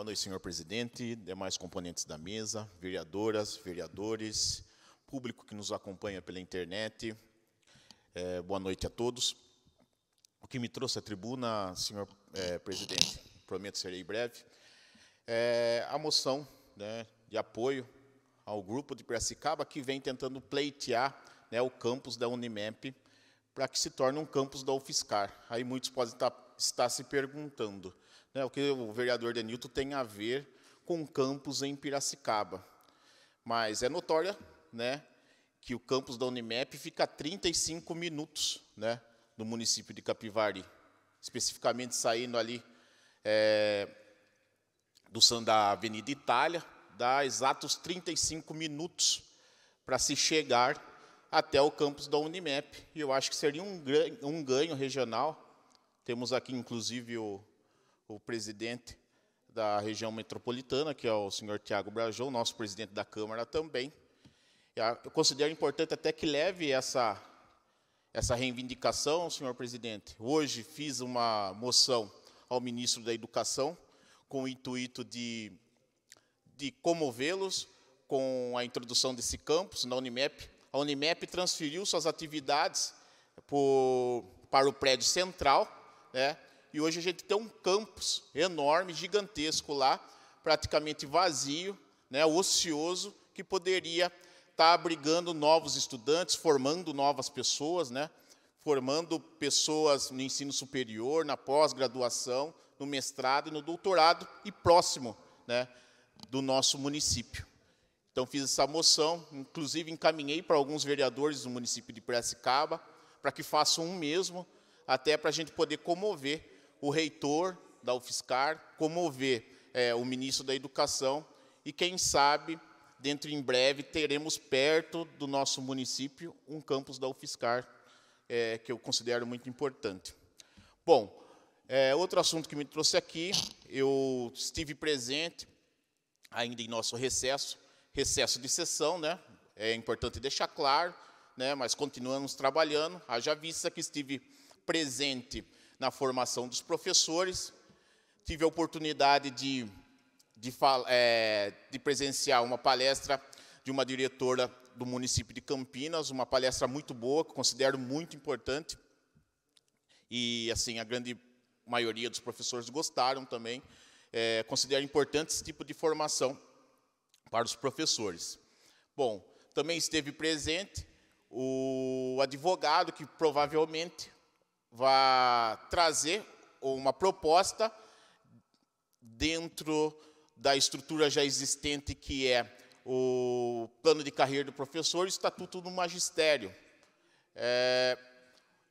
Boa noite, senhor presidente, demais componentes da mesa, vereadoras, vereadores, público que nos acompanha pela internet. É, boa noite a todos. O que me trouxe à tribuna, senhor é, presidente, prometo serei breve, é a moção né, de apoio ao grupo de Piracicaba que vem tentando pleitear né, o campus da Unimep para que se torne um campus da UFSCar. Aí muitos podem estar está se perguntando. Né, o que o vereador Denilto tem a ver com o campus em Piracicaba. Mas é notória né, que o campus da Unimep fica a 35 minutos né, do município de Capivari, especificamente saindo ali é, do da Avenida Itália, dá exatos 35 minutos para se chegar até o campus da Unimep. E eu acho que seria um, um ganho regional temos aqui, inclusive, o, o presidente da região metropolitana, que é o senhor Tiago Brajão, nosso presidente da Câmara também. Eu considero importante até que leve essa, essa reivindicação, senhor presidente. Hoje fiz uma moção ao ministro da Educação com o intuito de, de comovê-los com a introdução desse campus na Unimep. A Unimep transferiu suas atividades por, para o prédio central, né? E hoje a gente tem um campus enorme, gigantesco lá, praticamente vazio, né, ocioso, que poderia estar tá abrigando novos estudantes, formando novas pessoas, né? Formando pessoas no ensino superior, na pós-graduação, no mestrado e no doutorado e próximo, né, do nosso município. Então fiz essa moção, inclusive encaminhei para alguns vereadores do município de Piracicaba para que façam o um mesmo, até para a gente poder comover o reitor da UFSCar, comover é, o ministro da Educação e, quem sabe, dentro em breve, teremos perto do nosso município um campus da UFSCar, é, que eu considero muito importante. Bom, é, outro assunto que me trouxe aqui, eu estive presente ainda em nosso recesso, recesso de sessão, né? É importante deixar claro, né? Mas continuamos trabalhando. Haja vista que estive presente na formação dos professores. Tive a oportunidade de, de, é, de presenciar uma palestra de uma diretora do município de Campinas, uma palestra muito boa, que considero muito importante. E, assim, a grande maioria dos professores gostaram também. É, considero importante esse tipo de formação para os professores. Bom, também esteve presente o advogado, que provavelmente vai trazer uma proposta dentro da estrutura já existente que é o plano de carreira do professor e o estatuto do magistério. É,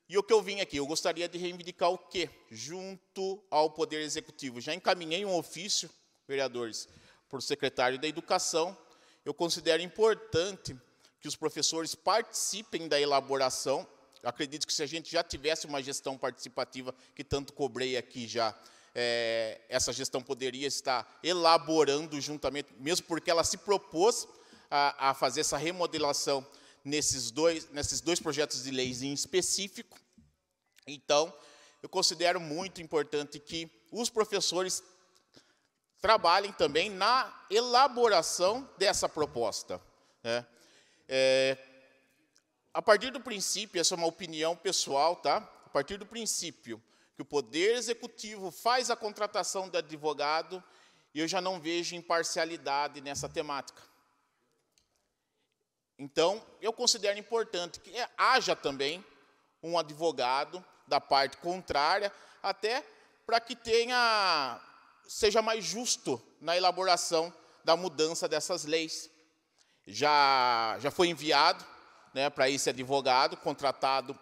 e o que eu vim aqui? Eu gostaria de reivindicar o quê? Junto ao Poder Executivo. Já encaminhei um ofício, vereadores, para o secretário da Educação. Eu considero importante que os professores participem da elaboração acredito que se a gente já tivesse uma gestão participativa, que tanto cobrei aqui já, é, essa gestão poderia estar elaborando juntamente, mesmo porque ela se propôs a, a fazer essa remodelação nesses dois, nesses dois projetos de leis em específico. Então, eu considero muito importante que os professores trabalhem também na elaboração dessa proposta. Né? É, a partir do princípio, essa é uma opinião pessoal, tá? A partir do princípio que o Poder Executivo faz a contratação de advogado, eu já não vejo imparcialidade nessa temática. Então, eu considero importante que haja também um advogado da parte contrária, até para que tenha seja mais justo na elaboração da mudança dessas leis. Já já foi enviado né, para esse advogado contratado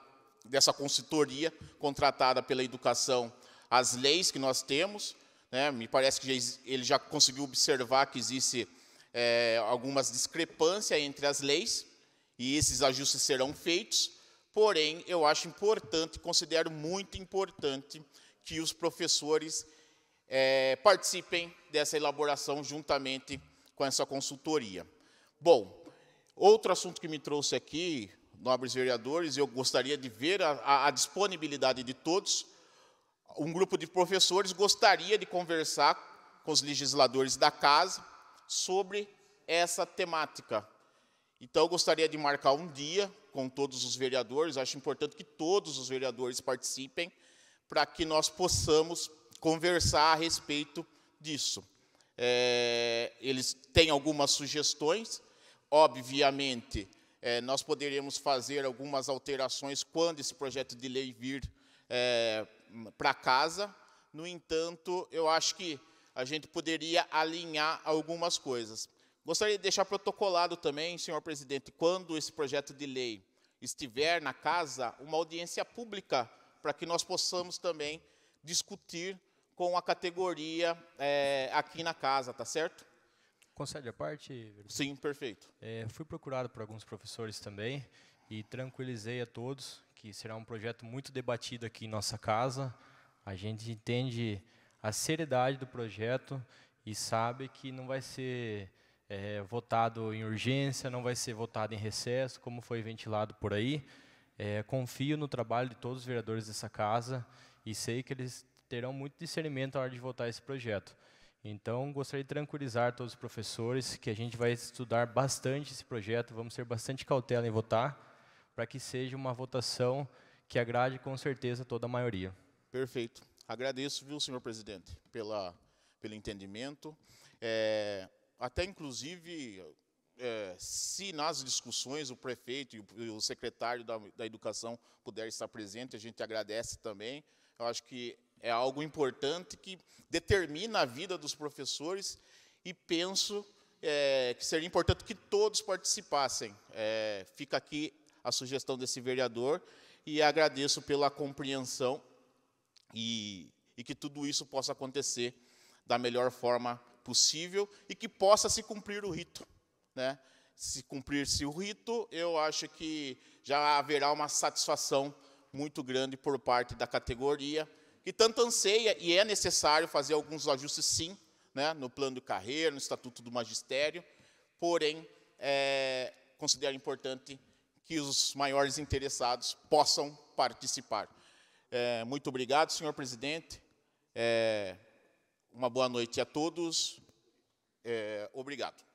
dessa consultoria contratada pela educação as leis que nós temos. Né, me parece que ele já conseguiu observar que existe é, algumas discrepâncias entre as leis e esses ajustes serão feitos. Porém, eu acho importante, considero muito importante que os professores é, participem dessa elaboração juntamente com essa consultoria. Bom, Outro assunto que me trouxe aqui, nobres vereadores, eu gostaria de ver a, a disponibilidade de todos. Um grupo de professores gostaria de conversar com os legisladores da casa sobre essa temática. Então, eu gostaria de marcar um dia com todos os vereadores, acho importante que todos os vereadores participem, para que nós possamos conversar a respeito disso. É, eles têm algumas sugestões, Obviamente, é, nós poderíamos fazer algumas alterações quando esse projeto de lei vir é, para casa. No entanto, eu acho que a gente poderia alinhar algumas coisas. Gostaria de deixar protocolado também, senhor presidente, quando esse projeto de lei estiver na casa, uma audiência pública para que nós possamos também discutir com a categoria é, aqui na casa, tá certo? Concede a parte? Sim, perfeito. É, fui procurado por alguns professores também e tranquilizei a todos que será um projeto muito debatido aqui em nossa casa. A gente entende a seriedade do projeto e sabe que não vai ser é, votado em urgência, não vai ser votado em recesso, como foi ventilado por aí. É, confio no trabalho de todos os vereadores dessa casa e sei que eles terão muito discernimento na hora de votar esse projeto. Então, gostaria de tranquilizar todos os professores que a gente vai estudar bastante esse projeto, vamos ter bastante cautela em votar, para que seja uma votação que agrade com certeza toda a maioria. Perfeito. Agradeço, viu, senhor presidente, pela, pelo entendimento. É, até, inclusive, é, se nas discussões o prefeito e o, secretário da, da Educação puderem estar presente, a gente agradece também. Eu acho que é algo importante que determina a vida dos professores e penso é, que seria importante que todos participassem. É, fica aqui a sugestão desse vereador e agradeço pela compreensão e, e que tudo isso possa acontecer da melhor forma possível e que possa se cumprir o rito. Né? Se cumprir-se o rito, eu acho que já haverá uma satisfação muito grande por parte da categoria que tanto anseia, e é necessário fazer alguns ajustes, sim, né, no plano de carreira, no estatuto do magistério, porém, é, considero importante que os maiores interessados possam participar. É, muito obrigado, senhor presidente. É, uma boa noite a todos. É, obrigado.